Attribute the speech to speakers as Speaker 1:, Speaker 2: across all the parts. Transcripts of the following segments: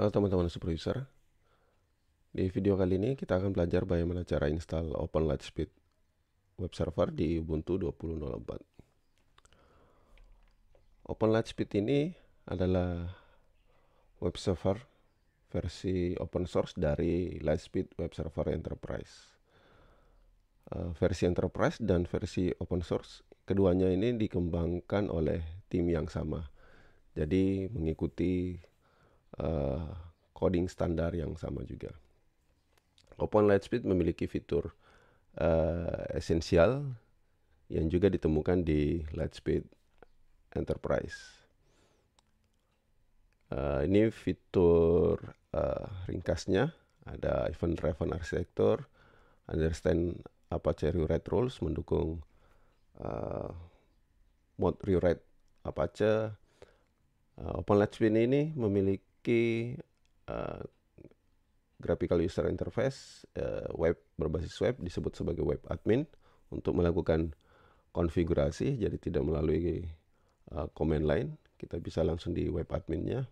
Speaker 1: Halo teman-teman Supervisor Di video kali ini kita akan belajar bagaimana cara install Open Lightspeed web server di Ubuntu 20.04 Open Lightspeed ini adalah web server versi open source dari Lightspeed Web Server Enterprise eh, versi Enterprise dan versi open source keduanya ini dikembangkan oleh tim yang sama jadi mengikuti uh, coding standar yang sama juga. Open Lightspeed memiliki fitur uh, esensial yang juga ditemukan di Lightspeed Enterprise. Uh, ini fitur uh, ringkasnya ada event-driven arsitektur, understand Apache rewrite rules mendukung uh, mode rewrite Apache. Uh, Lightspeed ini memiliki uh, graphical user interface uh, web berbasis web disebut sebagai web admin untuk melakukan konfigurasi jadi tidak melalui uh, command line kita bisa langsung di web adminnya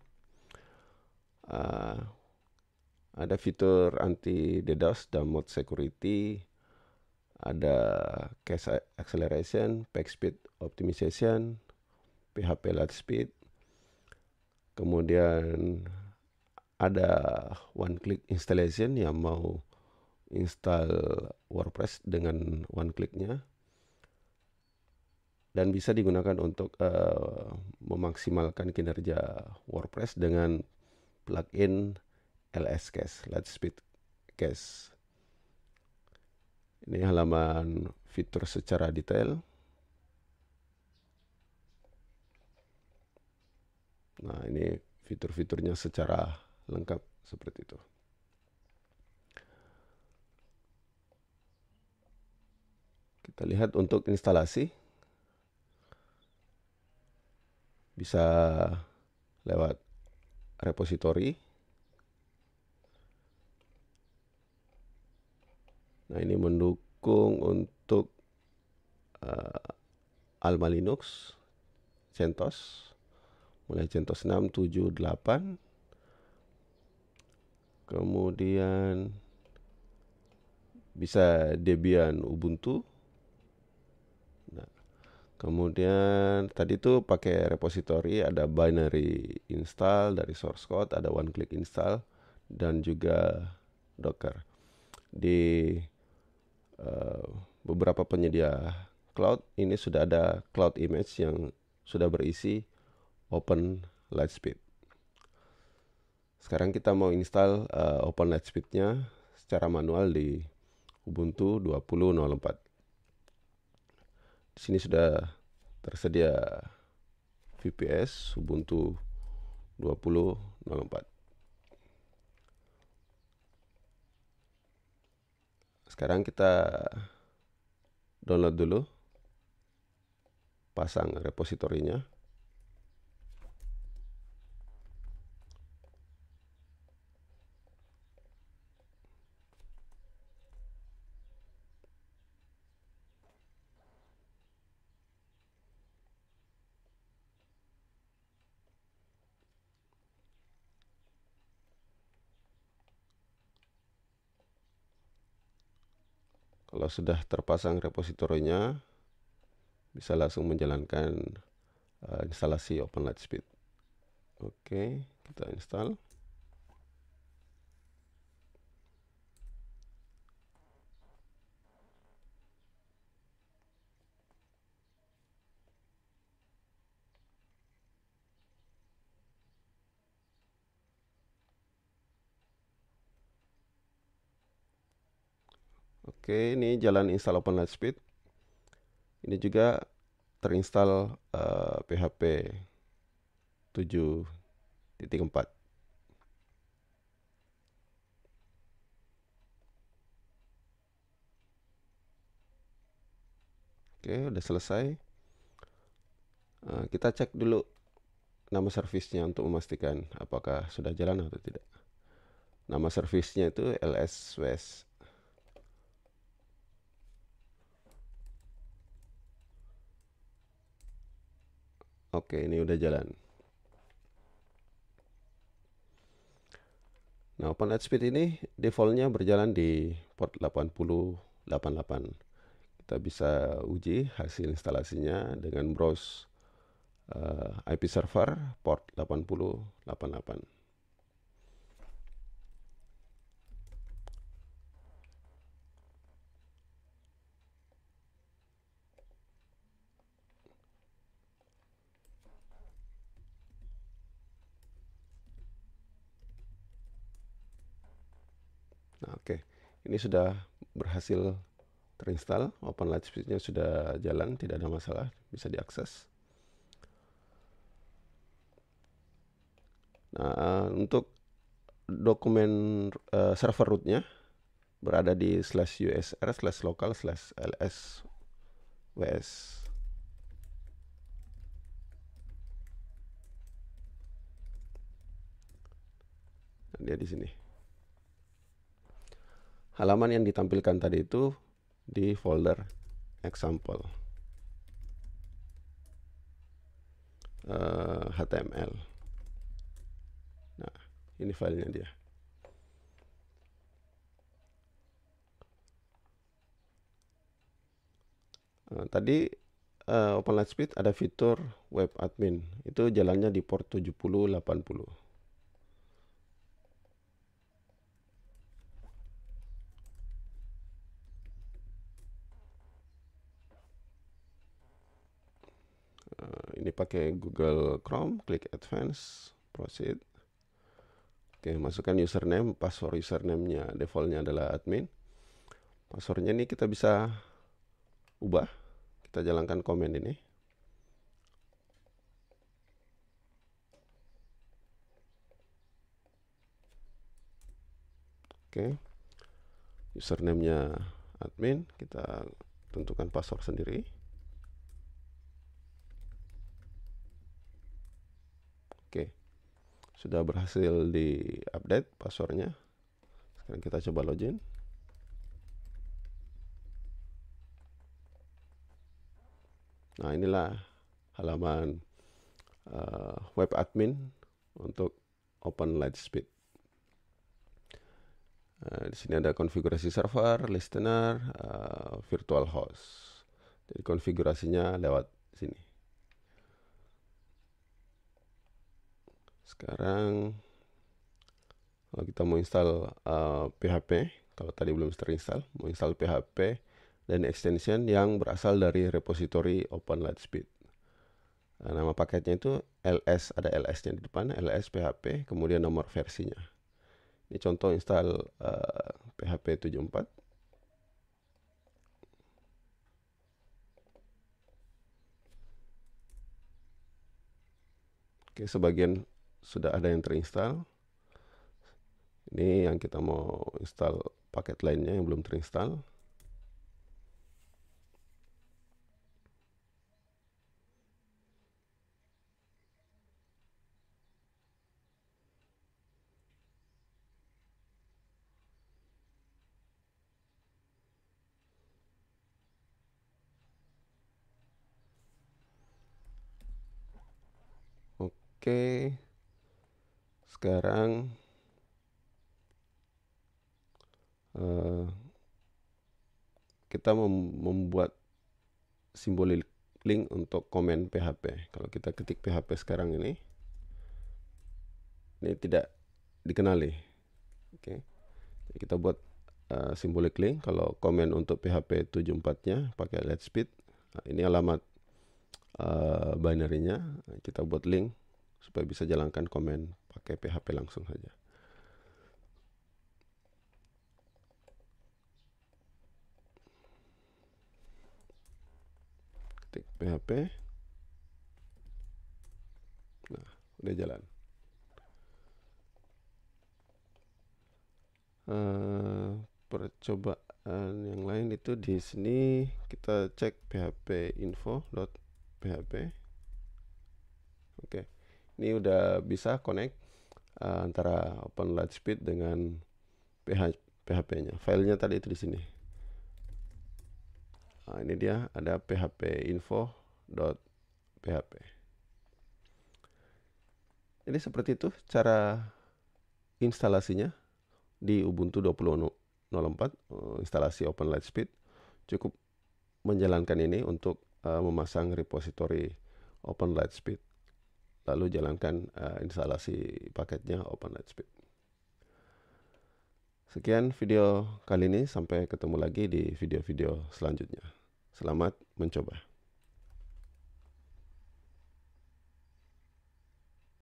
Speaker 1: uh, ada fitur anti DDoS dan download security ada cache acceleration, page speed optimization, PHP light speed, kemudian ada one click installation yang mau install WordPress dengan one clicknya dan bisa digunakan untuk uh, memaksimalkan kinerja WordPress dengan plugin Cache, Let's Speed Cache. Ini halaman fitur secara detail. Nah, ini fitur-fiturnya secara lengkap seperti itu. Kita lihat untuk instalasi. Bisa lewat repository. Nah, ini mendukung untuk uh, Alma Linux, CentOS mulai centos 6 7 8 kemudian bisa Debian Ubuntu nah, kemudian tadi tuh pakai repository ada binary install dari source code ada one click install dan juga Docker di uh, beberapa penyedia cloud ini sudah ada cloud image yang sudah berisi open lightspeed sekarang kita mau install uh, open lightspeednya secara manual di Ubuntu 20.04 di sini sudah tersedia VPS Ubuntu 20.04 sekarang kita download dulu pasang repositorinya Kalau sudah terpasang repositorinya, bisa langsung menjalankan uh, instalasi OpenLightSpeed. Oke, okay, kita install. Oke, ini jalan install Open Lightspeed. Ini juga terinstall uh, PHP 7.4. Oke, udah selesai. Uh, kita cek dulu nama servisnya untuk memastikan apakah sudah jalan atau tidak. Nama servisnya itu LSWS Oke, ini udah jalan. Nah, open speed ini defaultnya berjalan di port 8088. Kita bisa uji hasil instalasinya dengan browse uh, eh, IP server port 8088. Nah, oke. Okay. Ini sudah berhasil terinstall, Open Lightspeed-nya sudah jalan, tidak ada masalah, bisa diakses. Nah, untuk dokumen uh, server rootnya berada di slash usr slash local slash ls ws nah, dia di sini halaman yang ditampilkan tadi itu di folder example uh, eh, HTML. Nah, ini filenya dia. Uh, tadi uh, eh, OpenLightspeed ada fitur web admin. Itu jalannya di port 7080. pakai Google Chrome, klik Advance, proceed. Oke, masukkan username, password username-nya. Defaultnya adalah admin. Passwordnya ini kita bisa ubah. Kita jalankan command ini. Oke. Username-nya admin, kita tentukan password sendiri. sudah berhasil di update passwordnya sekarang kita coba login nah inilah halaman uh, web admin untuk open lightspeed uh, di sini ada konfigurasi server listener uh, virtual host jadi konfigurasinya lewat sini sekarang kalau kita mau install uh, eh, PHP kalau tadi belum terinstall mau install PHP dan extension yang berasal dari repository Open Lightspeed nah, nama paketnya itu ls ada ls nya di depan ls php kemudian nomor versinya ini contoh install uh, php 74 Oke, sebagian sudah ada yang terinstall ini yang kita mau install paket lainnya yang belum terinstall Oke sekarang uh, kita mem membuat simbol link untuk komen PHP kalau kita ketik PHP sekarang ini ini tidak dikenali oke okay. kita buat uh, eh, simbolik link kalau komen untuk PHP 74 nya pakai let's speed, nah, ini alamat uh, eh, binary nya kita buat link supaya bisa jalankan komen pakai PHP langsung saja. Ketik PHP. Nah, udah jalan. Uh, percobaan yang lain itu di sini kita cek php info.php. Oke. Okay ini udah bisa connect uh, antara Open Lightspeed dengan PH, PHP-nya. Filenya tadi itu di sini. Nah, ini dia ada php info .php. Jadi seperti itu cara instalasinya di Ubuntu 20.04 eh, instalasi Open Lightspeed cukup menjalankan ini untuk uh, memasang repository Open Lightspeed lalu jalankan uh, instalasi paketnya Open Speed. Sekian video kali ini, sampai ketemu lagi di video-video selanjutnya. Selamat mencoba.